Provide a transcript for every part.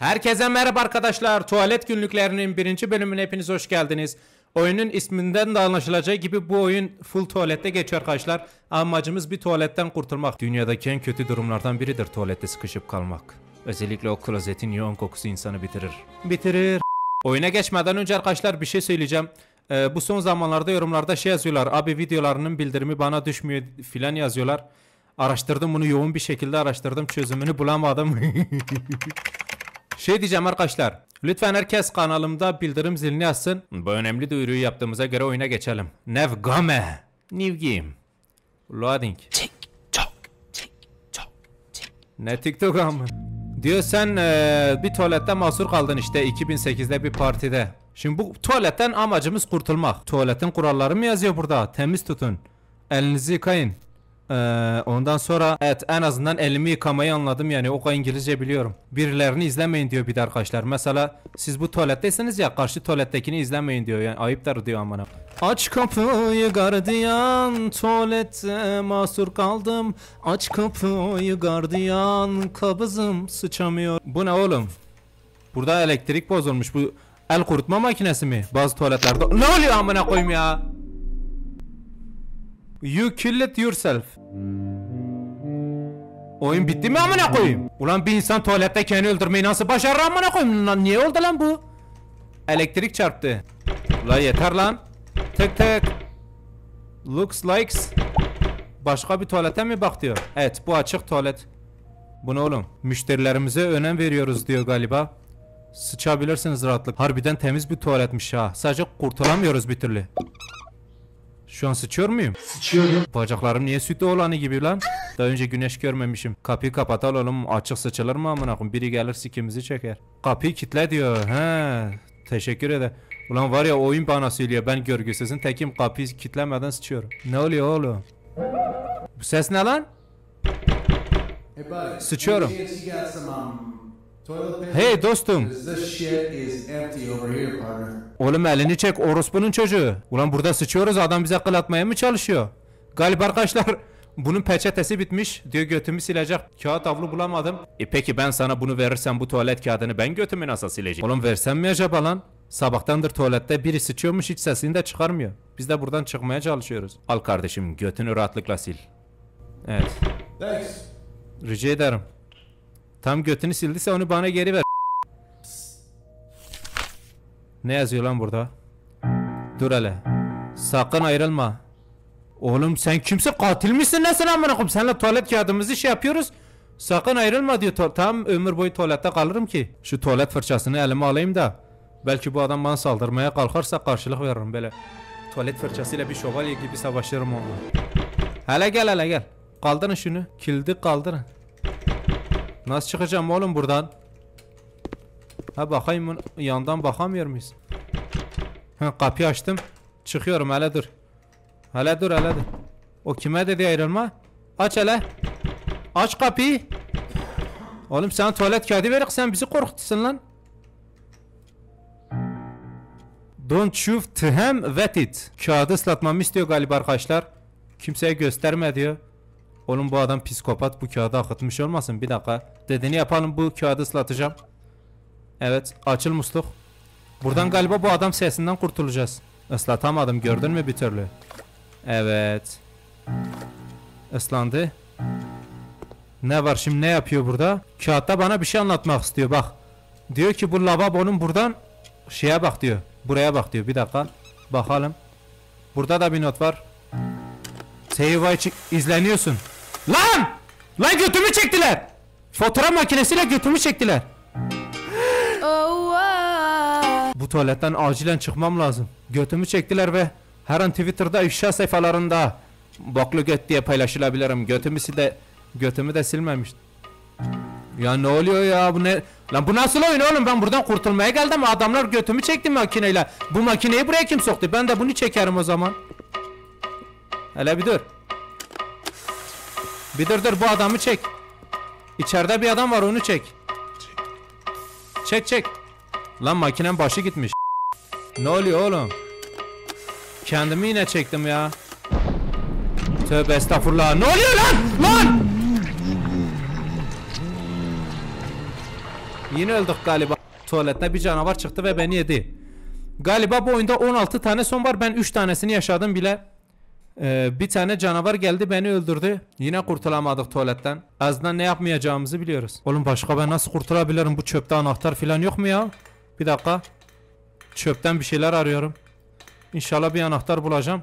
Herkese merhaba arkadaşlar. Tuvalet günlüklerinin birinci bölümüne hepiniz hoş geldiniz. Oyunun isminden de anlaşılacağı gibi bu oyun full tuvalette geçiyor arkadaşlar. Amacımız bir tuvaletten kurtulmak. Dünyadaki en kötü durumlardan biridir tuvalette sıkışıp kalmak. Özellikle o klozetin yoğun kokusu insanı bitirir. Bitirir. Oyuna geçmeden önce arkadaşlar bir şey söyleyeceğim. Ee, bu son zamanlarda yorumlarda şey yazıyorlar. Abi videolarının bildirimi bana düşmüyor filan yazıyorlar. Araştırdım bunu yoğun bir şekilde araştırdım çözümünü bulamadım. Şey diyeceğim arkadaşlar. Lütfen herkes kanalımda bildirim zilini açsın. Bu önemli duyuruyu yaptığımıza göre oyuna geçelim. Nev Nevgame. New game. Loading. Tik tok. Tik tok. Tik. Ne TikTok amı? Diyor sen e, bir tuvalette mahsur kaldın işte 2008'de bir partide. Şimdi bu tuvaletten amacımız kurtulmak. Tuvaletin kuralları mı yazıyor burada? Temiz tutun. Elinizi yıkayın. Ee, ondan sonra evet en azından elimi yıkamayı anladım yani o kadar İngilizce biliyorum. Birilerini izlemeyin diyor bir de arkadaşlar. Mesela siz bu tuvaletteyseniz ya karşı tuvalettekini izlemeyin diyor yani ayıptır diyor amına. Aç kapıyı gardiyan tuvalette mahsur kaldım. Aç kapıyı gardiyan kabızım sıçamıyor. Bu ne oğlum? Burada elektrik bozulmuş bu el kurutma makinesi mi? Bazı tuvaletlerde ne oluyor amına koyayım ya? You killed yourself. Oyun bitti mi amına koyayım? Ulan bir insan tuvalette kendi öldürmeyi nasıl başarır amına koyayım? Lan niye oldu lan bu? Elektrik çarptı. La yeter lan. tek. tık. Looks likes. Başka bir tuvalete mi bak diyor. Evet bu açık tuvalet. Bu ne oğlum? Müşterilerimize önem veriyoruz diyor galiba. Sıçabilirsiniz rahatlık. Harbiden temiz bir tuvaletmiş ha. Sadece kurtulamıyoruz bir türlü. Şu an sıçıyor muyum? Sıçıyorum. Bacaklarım niye sütlü olanı gibi lan? Daha önce güneş görmemişim. Kapıyı kapatalım oğlum. Açık sıçılır mı amına koyayım? Biri gelir sikimizi çeker. Kapıyı kitle diyor. He. Teşekkür ederim. Ulan var ya oyun bana söylüyor. Ben görgüsüzün tekim kapıyı kitlemeden sıçıyorum. Ne oluyor oğlum? Bu ses ne lan? Sıçıyorum. Hey dostum. Oğlum elini çek orospunun çocuğu. Ulan burada sıçıyoruz adam bize akıl atmaya mı çalışıyor? Galiba arkadaşlar bunun peçetesi bitmiş diyor götümü silecek. Kağıt havlu bulamadım. E peki ben sana bunu verirsem bu tuvalet kağıdını ben götümü nasıl sileceğim? Oğlum versem mi acaba lan? Sabahtandır tuvalette biri sıçıyormuş hiç sesini de çıkarmıyor. Biz de buradan çıkmaya çalışıyoruz. Al kardeşim götünü rahatlıkla sil. Evet. Thanks. Rica ederim. Tam götünü sildiyse onu bana geri ver. Ne yazıyor lan burada? Dur hele. Sakın ayrılma. Oğlum sen kimse katil misin nesin amına koyayım? Senle tuvalet kağıdımızı şey yapıyoruz. Sakın ayrılma diyor. Tam ömür boyu tuvalette kalırım ki. Şu tuvalet fırçasını elime alayım da. Belki bu adam bana saldırmaya kalkarsa karşılık veririm böyle. Tuvalet fırçasıyla bir şövalye gibi savaşırım onunla. Hele gel hele gel. Kaldırın şunu. Kildi kaldırın. Nasıl çıkacağım oğlum buradan? Ha bakayım yandan bakamıyor muyuz? Ha kapıyı açtım. Çıkıyorum hele dur. Hele dur hele dur. O kime dedi ayrılma? Aç hele. Aç kapıyı. Oğlum sen tuvalet kağıdı verik sen bizi korkutusun lan. Don't shoot him wet it. Kağıdı ıslatmamı istiyor galiba arkadaşlar. Kimseye gösterme diyor. Oğlum bu adam psikopat bu kağıdı akıtmış olmasın bir dakika. Dediğini yapalım bu kağıdı ıslatacağım. Evet açıl musluk. Buradan galiba bu adam sesinden kurtulacağız. Islatamadım gördün mü bir türlü. Evet. Islandı. Ne var şimdi ne yapıyor burada? Kağıtta bana bir şey anlatmak istiyor bak. Diyor ki bu lavabonun buradan şeye bak diyor. Buraya bak diyor bir dakika. Bakalım. Burada da bir not var. Seyvay izleniyorsun. Lan! Lan götümü çektiler. Fotoğraf makinesiyle götümü çektiler. Bu tuvaletten acilen çıkmam lazım. Götümü çektiler ve her an Twitter'da ifşa sayfalarında boklu göt diye paylaşılabilirim. Götümü de götümü de silmemiş. Ya ne oluyor ya bu ne? Lan bu nasıl oyun oğlum? Ben buradan kurtulmaya geldim. Adamlar götümü çekti makineyle. Bu makineyi buraya kim soktu? Ben de bunu çekerim o zaman. Hele bir dur. Bir dur dur bu adamı çek. İçeride bir adam var onu çek. Çek çek. Lan makinen başı gitmiş. Ne oluyor oğlum? Kendimi yine çektim ya. Tövbe estağfurullah. Ne oluyor lan? Lan! Yine öldük galiba. Tuvalette bir canavar çıktı ve beni yedi. Galiba bu oyunda 16 tane son var. Ben 3 tanesini yaşadım bile. Ee, bir tane canavar geldi beni öldürdü. Yine kurtulamadık tuvaletten. Azdan ne yapmayacağımızı biliyoruz. Oğlum başka ben nasıl kurtulabilirim? Bu çöpte anahtar falan yok mu ya? Bir dakika. Çöpten bir şeyler arıyorum. İnşallah bir anahtar bulacağım.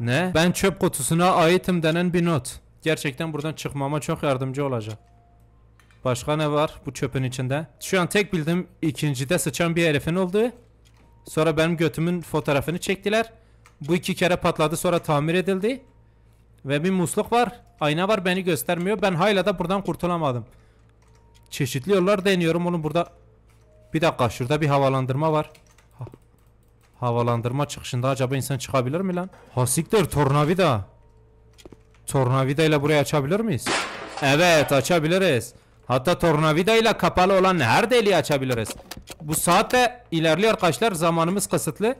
Ne? Ben çöp kutusuna aitim denen bir not. Gerçekten buradan çıkmama çok yardımcı olacak. Başka ne var bu çöpün içinde? Şu an tek bildiğim ikincide sıçan bir herifin oldu. Sonra benim götümün fotoğrafını çektiler. Bu iki kere patladı sonra tamir edildi. Ve bir musluk var. Ayna var beni göstermiyor. Ben hala da buradan kurtulamadım. Çeşitli yollar deniyorum. Onun burada... Bir dakika şurada bir havalandırma var. Havalandırma çıkışında acaba insan çıkabilir mi lan? Hasiktir tornavida. Tornavida ile burayı açabilir miyiz? Evet açabiliriz. Hatta tornavida ile kapalı olan her deliği açabiliriz. Bu saatte ilerliyor arkadaşlar. Zamanımız kısıtlı.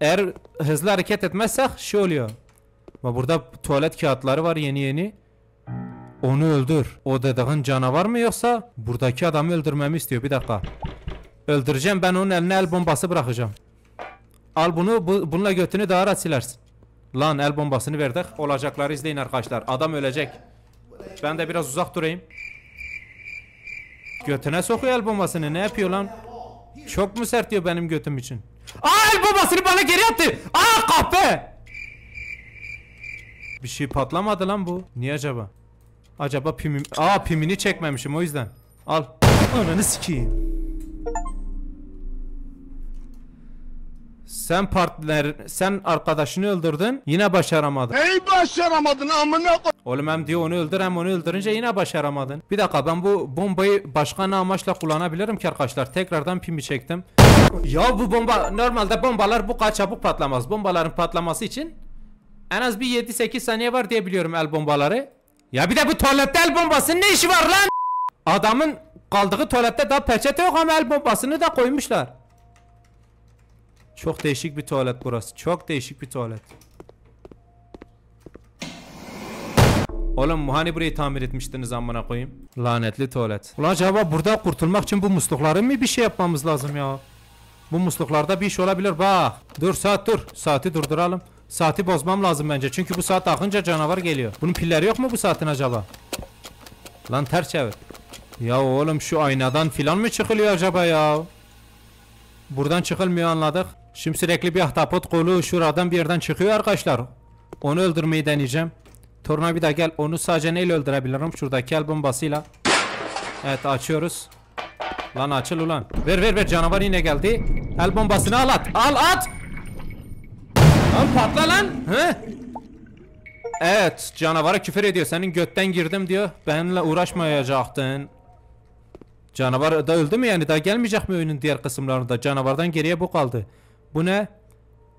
Eğer hızlı hareket etmezsek şey oluyor. Ama burada tuvalet kağıtları var yeni yeni. Onu öldür. O dediğin canavar mı yoksa buradaki adamı öldürmemi istiyor. Bir dakika. Öldüreceğim ben onun eline el bombası bırakacağım. Al bunu bu, bununla götünü daha rahat silersin. Lan el bombasını verdik. Olacakları izleyin arkadaşlar. Adam ölecek. Ben de biraz uzak durayım. Götüne sokuyor el bombasını. Ne yapıyor lan? Çok mu sert diyor benim götüm için? Aa el bombasını bana geri attı. Aa kahpe. Bir şey patlamadı lan bu. Niye acaba? Acaba pimim... Aa pimini çekmemişim o yüzden. Al. Ananı sikeyim. Sen partner, sen arkadaşını öldürdün yine başaramadın. Neyi başaramadın amına Oğlum hem diyor onu öldür hem onu öldürünce yine başaramadın. Bir dakika ben bu bombayı başka ne amaçla kullanabilirim ki arkadaşlar? Tekrardan pimi çektim. ya bu bomba normalde bombalar bu kadar çabuk patlamaz. Bombaların patlaması için en az bir 7-8 saniye var diye biliyorum el bombaları. Ya bir de bu tuvalette el bombasının ne işi var lan? Adamın kaldığı tuvalette daha peçete yok ama el bombasını da koymuşlar. Çok değişik bir tuvalet burası. Çok değişik bir tuvalet. Oğlum hani burayı tamir etmiştiniz amına koyayım? Lanetli tuvalet. Ulan acaba burada kurtulmak için bu muslukları mı bir şey yapmamız lazım ya? Bu musluklarda bir iş olabilir bak. Dur saat dur. Saati durduralım. Saati bozmam lazım bence. Çünkü bu saat akınca canavar geliyor. Bunun pilleri yok mu bu saatin acaba? Lan ters çevir. Ya oğlum şu aynadan filan mı çıkılıyor acaba ya? Buradan çıkılmıyor anladık. Şimdi sürekli bir ahtapot kolu şuradan bir yerden çıkıyor arkadaşlar. Onu öldürmeyi deneyeceğim. Tornavida gel. Onu sadece neyle öldürebilirim? Şuradaki el bombasıyla. Evet açıyoruz. Lan açıl ulan. Ver ver ver canavar yine geldi. El bombasını al at. Al at. Lan patla lan. He? Evet canavara küfür ediyor. Senin götten girdim diyor. Benimle uğraşmayacaktın. Canavar da öldü mü yani? Daha gelmeyecek mi oyunun diğer kısımlarında? Canavardan geriye bu kaldı. Bu ne?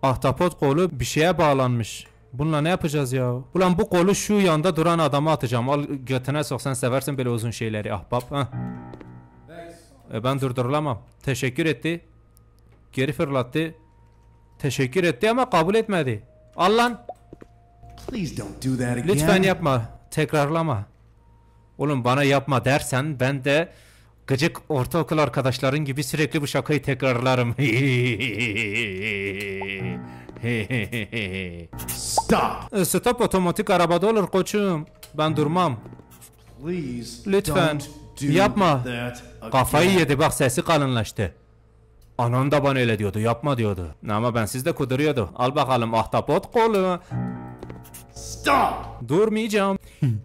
Ahtapot kolu bir şeye bağlanmış. Bununla ne yapacağız ya? Ulan bu kolu şu yanda duran adama atacağım. Al götüne sok sen seversin böyle uzun şeyleri ahbap. Heh. E ben durdurulamam. Teşekkür etti. Geri fırlattı. Teşekkür etti ama kabul etmedi. Al lan. Lütfen yapma. Tekrarlama. Oğlum bana yapma dersen ben de Gıcık ortaokul arkadaşların gibi sürekli bu şakayı tekrarlarım. Stop. Stop otomatik arabada olur koçum. Ben durmam. Please Lütfen. Yapma. Kafayı yedi bak sesi kalınlaştı. Anam da bana öyle diyordu yapma diyordu. Ama ben sizde kuduruyordu. Al bakalım ahtapot kolu. Stop. Durmayacağım.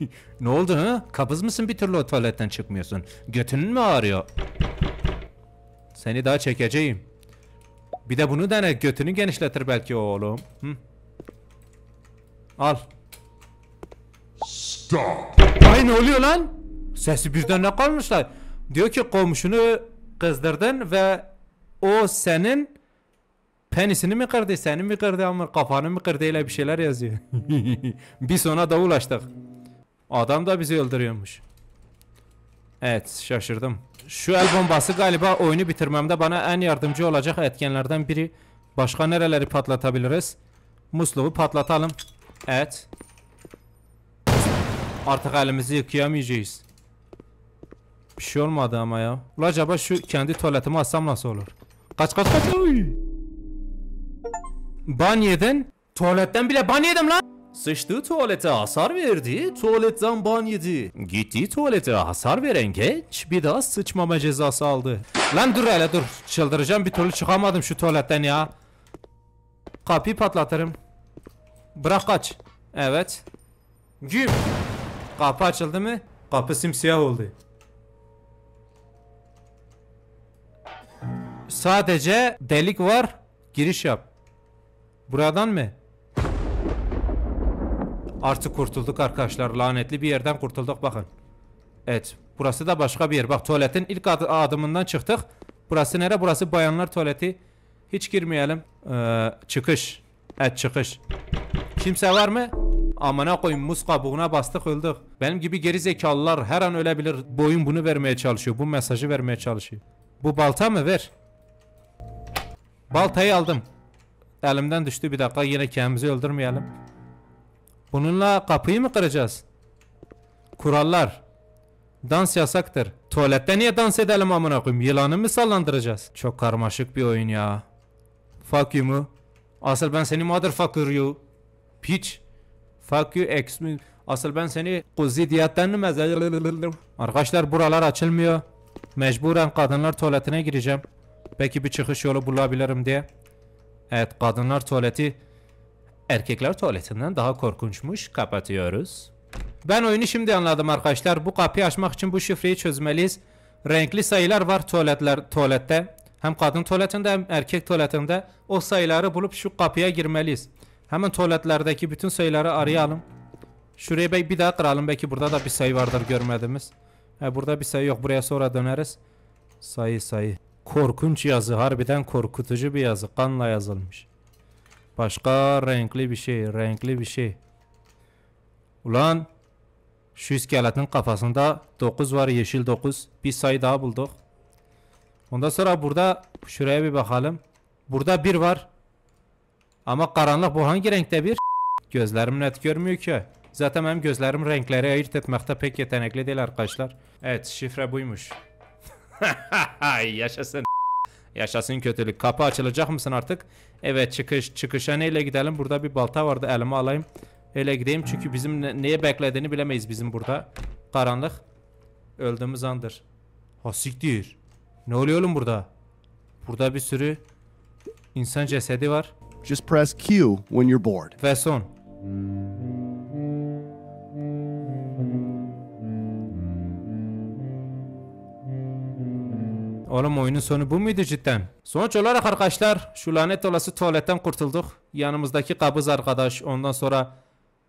ne oldu ha? Kabız mısın bir türlü o tuvaletten çıkmıyorsun? Götünün mü ağrıyor? Seni daha çekeceğim. Bir de bunu dene götünü genişletir belki oğlum. Hı? Al. Stop. Ay ne oluyor lan? Sesi birden ne kalmışlar? Diyor ki komşunu kızdırdın ve o senin penisini mi kırdı, seni mi kırdı ama kafanı mı kırdı ile bir şeyler yazıyor. bir sonra da ulaştık. Adam da bizi öldürüyormuş. Evet şaşırdım. Şu el bombası galiba oyunu bitirmemde bana en yardımcı olacak etkenlerden biri. Başka nereleri patlatabiliriz? Musluğu patlatalım. Evet. Artık elimizi yıkayamayacağız. Bir şey olmadı ama ya. Ula acaba şu kendi tuvaletimi assam nasıl olur? Kaç kaç kaç. Banye'den tuvaletten bile banyedim lan. Sıçtığı tuvalete hasar verdi, tuvaletten ban yedi. Gittiği tuvalete hasar veren genç bir daha sıçmama cezası aldı. Lan dur hele dur. Çıldıracağım bir türlü çıkamadım şu tuvaletten ya. Kapıyı patlatırım. Bırak kaç. Evet. Güm. Kapı açıldı mı? Kapı simsiyah oldu. Sadece delik var. Giriş yap. Buradan mı? Artık kurtulduk arkadaşlar. Lanetli bir yerden kurtulduk bakın. Evet. Burası da başka bir yer. Bak tuvaletin ilk ad adımından çıktık. Burası nere? Burası bayanlar tuvaleti. Hiç girmeyelim. Ee, çıkış. Evet çıkış. Kimse var mı? Amına koyun muz kabuğuna bastık öldük. Benim gibi geri zekalılar her an ölebilir. Boyun bunu vermeye çalışıyor. Bu mesajı vermeye çalışıyor. Bu balta mı? Ver. Baltayı aldım. Elimden düştü bir dakika. Yine kendimizi öldürmeyelim. Bununla kapıyı mı kıracağız? Kurallar. Dans yasaktır. Tuvalette niye dans edelim amına koyayım? Yılanı mı sallandıracağız? Çok karmaşık bir oyun ya. Fuck you mu? Asıl ben seni motherfucker you. Piç. Fuck you ex mi? Asıl ben seni kuzi diyetten Arkadaşlar buralar açılmıyor. Mecburen kadınlar tuvaletine gireceğim. Peki bir çıkış yolu bulabilirim diye. Evet kadınlar tuvaleti erkekler tuvaletinden daha korkunçmuş. Kapatıyoruz. Ben oyunu şimdi anladım arkadaşlar. Bu kapıyı açmak için bu şifreyi çözmeliyiz. Renkli sayılar var tuvaletler tuvalette. Hem kadın tuvaletinde hem erkek tuvaletinde o sayıları bulup şu kapıya girmeliyiz. Hemen tuvaletlerdeki bütün sayıları arayalım. Şurayı bir daha kıralım. Belki burada da bir sayı vardır görmediğimiz. He, burada bir sayı yok. Buraya sonra döneriz. Sayı sayı. Korkunç yazı. Harbiden korkutucu bir yazı. Kanla yazılmış. Başka renkli bir şey, renkli bir şey. Ulan şu iskeletin kafasında 9 var, yeşil 9. Bir sayı daha bulduk. Ondan sonra burada şuraya bir bakalım. Burada bir var. Ama karanlık bu hangi renkte bir? Gözlerim net görmüyor ki. Zaten benim gözlerim renkleri ayırt etmekte pek yetenekli değil arkadaşlar. Evet şifre buymuş. Yaşasın. Yaşasın kötülük. Kapı açılacak mısın artık? Evet çıkış. Çıkışa neyle gidelim? Burada bir balta vardı. Elime alayım. Öyle gideyim. Çünkü bizim ne, neye beklediğini bilemeyiz bizim burada. Karanlık. Öldüğümüz andır. Ha siktir. Ne oluyor oğlum burada? Burada bir sürü insan cesedi var. Just press Q when you're bored. Ve son. Oğlum oyunun sonu bu muydu cidden? Sonuç olarak arkadaşlar şu lanet olası tuvaletten kurtulduk. Yanımızdaki kabız arkadaş ondan sonra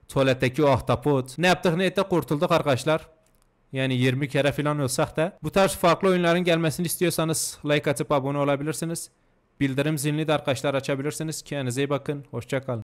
tuvaletteki o ahtapot. Ne yaptık ne ettik kurtulduk arkadaşlar. Yani 20 kere falan olsak da. Bu tarz farklı oyunların gelmesini istiyorsanız like atıp abone olabilirsiniz. Bildirim zilini de arkadaşlar açabilirsiniz. Kendinize iyi bakın. Hoşçakalın.